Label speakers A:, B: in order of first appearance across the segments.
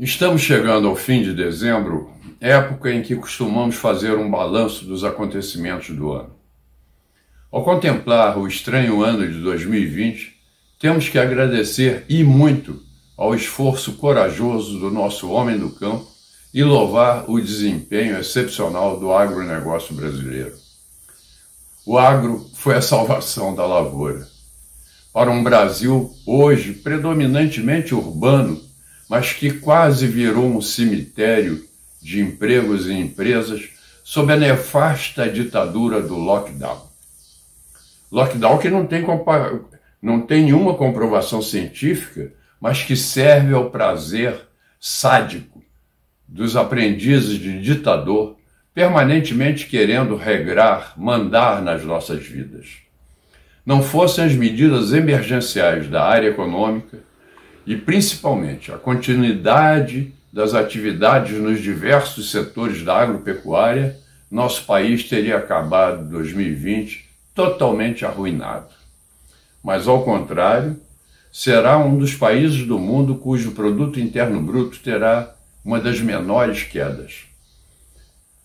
A: Estamos chegando ao fim de dezembro, época em que costumamos fazer um balanço dos acontecimentos do ano. Ao contemplar o estranho ano de 2020, temos que agradecer e muito ao esforço corajoso do nosso homem do campo e louvar o desempenho excepcional do agronegócio brasileiro. O agro foi a salvação da lavoura. Para um Brasil hoje predominantemente urbano, mas que quase virou um cemitério de empregos e empresas sob a nefasta ditadura do lockdown. Lockdown que não tem, não tem nenhuma comprovação científica, mas que serve ao prazer sádico dos aprendizes de ditador permanentemente querendo regrar, mandar nas nossas vidas. Não fossem as medidas emergenciais da área econômica, e principalmente a continuidade das atividades nos diversos setores da agropecuária, nosso país teria acabado 2020 totalmente arruinado. Mas, ao contrário, será um dos países do mundo cujo produto interno bruto terá uma das menores quedas.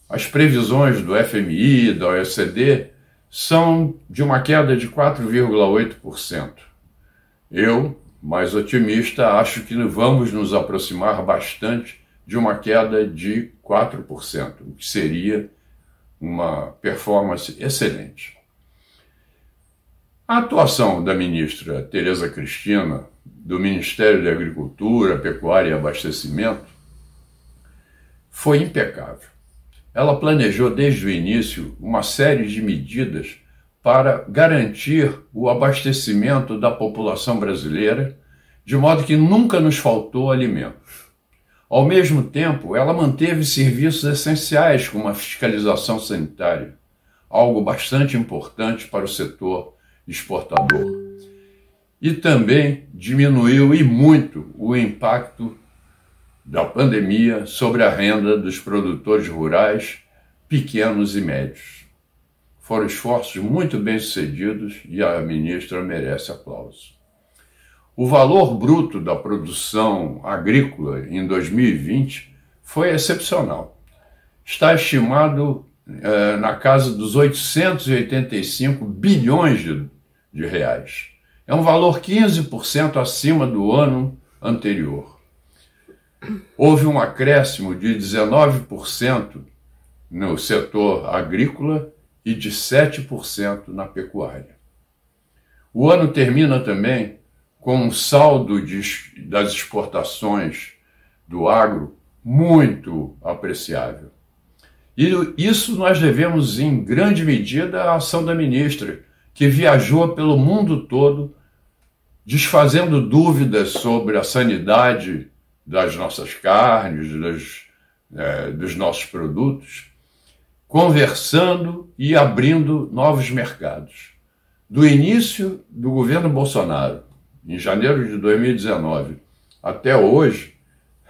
A: As previsões do FMI e da OECD são de uma queda de 4,8%. Eu, mais otimista, acho que vamos nos aproximar bastante de uma queda de 4%, o que seria uma performance excelente. A atuação da ministra Tereza Cristina, do Ministério da Agricultura, Pecuária e Abastecimento, foi impecável. Ela planejou desde o início uma série de medidas para garantir o abastecimento da população brasileira, de modo que nunca nos faltou alimentos. Ao mesmo tempo, ela manteve serviços essenciais, como a fiscalização sanitária, algo bastante importante para o setor exportador. E também diminuiu e muito o impacto da pandemia sobre a renda dos produtores rurais, pequenos e médios. Foram esforços muito bem sucedidos e a ministra merece aplauso. O valor bruto da produção agrícola em 2020 foi excepcional. Está estimado eh, na casa dos 885 bilhões de, de reais. É um valor 15% acima do ano anterior. Houve um acréscimo de 19% no setor agrícola e de 7% na pecuária. O ano termina também com um saldo de, das exportações do agro muito apreciável. E isso nós devemos, em grande medida, à ação da ministra, que viajou pelo mundo todo desfazendo dúvidas sobre a sanidade das nossas carnes, dos, é, eh, dos nossos produtos conversando e abrindo novos mercados. Do início do governo Bolsonaro, em janeiro de 2019, até hoje,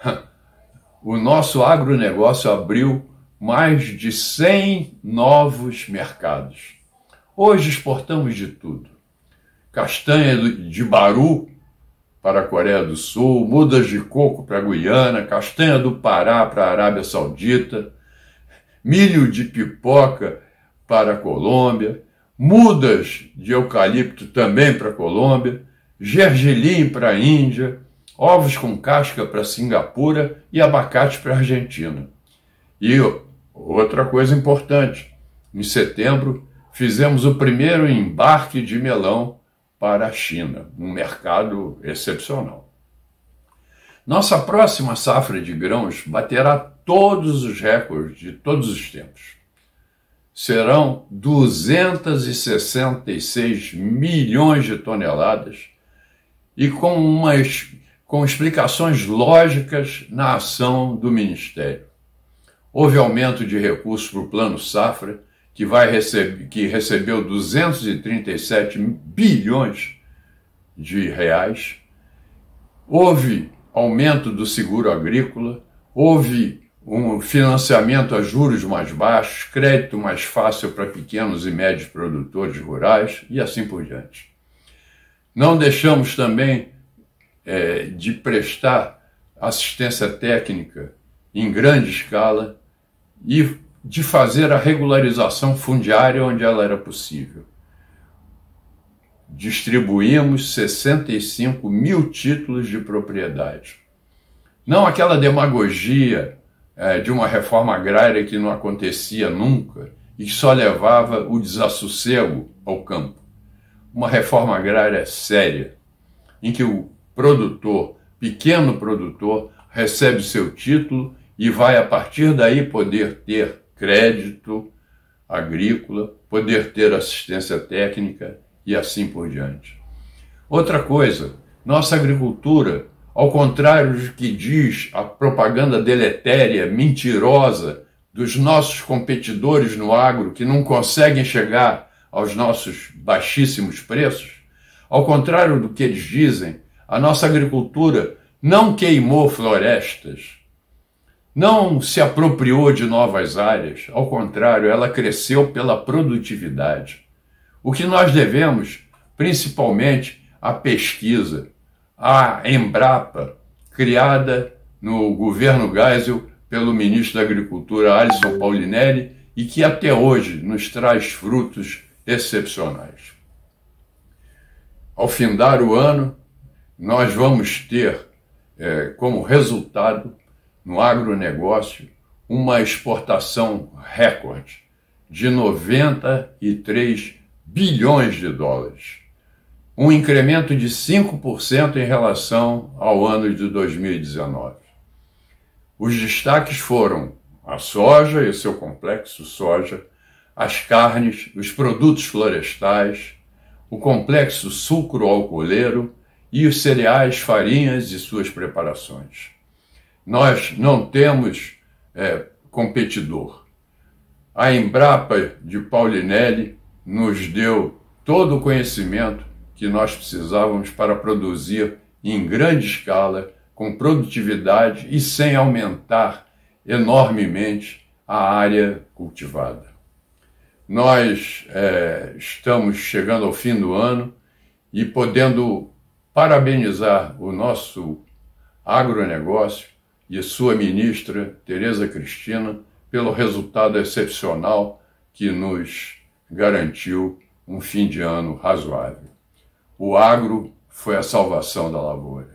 A: o nosso agronegócio abriu mais de 100 novos mercados. Hoje exportamos de tudo: castanha de Baru para a Coreia do Sul, mudas de coco para a Guiana, castanha do Pará para a Arábia Saudita milho de pipoca para a Colômbia, mudas de eucalipto também para a Colômbia, gergelim para a Índia, ovos com casca para Singapura e abacate para a Argentina. E outra coisa importante, em setembro fizemos o primeiro embarque de melão para a China, um mercado excepcional. Nossa próxima safra de grãos baterá todos os recordes de todos os tempos. Serão 266 milhões de toneladas e com, umas, com explicações lógicas na ação do Ministério. Houve aumento de recursos para o Plano Safra, que, vai receber, que recebeu 237 bilhões de reais. Houve aumento do seguro agrícola, houve um financiamento a juros mais baixos, crédito mais fácil para pequenos e médios produtores rurais e assim por diante. Não deixamos também é, de prestar assistência técnica em grande escala e de fazer a regularização fundiária onde ela era possível. Distribuímos 65 mil títulos de propriedade. Não aquela demagogia é, de uma reforma agrária que não acontecia nunca e que só levava o desassossego ao campo. Uma reforma agrária séria, em que o produtor, pequeno produtor, recebe seu título e vai a partir daí poder ter crédito agrícola, poder ter assistência técnica e assim por diante. Outra coisa, nossa agricultura, ao contrário do que diz a propaganda deletéria, mentirosa dos nossos competidores no agro que não conseguem chegar aos nossos baixíssimos preços? Ao contrário do que eles dizem, a nossa agricultura não queimou florestas, não se apropriou de novas áreas, ao contrário, ela cresceu pela produtividade. O que nós devemos, principalmente, à pesquisa, à Embrapa, criada no governo Geisel pelo ministro da Agricultura Alisson Paulinelli e que até hoje nos traz frutos excepcionais. Ao findar o ano, nós vamos ter é, como resultado no agronegócio uma exportação recorde de 93 bilhões de dólares, um incremento de 5% em relação ao ano de 2019. Os destaques foram a soja e seu complexo soja, as carnes, os produtos florestais, o complexo sucro-alcooleiro e os cereais, farinhas e suas preparações. Nós não temos é, competidor. A Embrapa de Paulinelli nos deu todo o conhecimento que nós precisávamos para produzir em grande escala com produtividade e sem aumentar enormemente a área cultivada. Nós é, estamos chegando ao fim do ano e podendo parabenizar o nosso agronegócio e sua ministra, Tereza Cristina, pelo resultado excepcional que nos garantiu um fim de ano razoável. O agro foi a salvação da lavoura.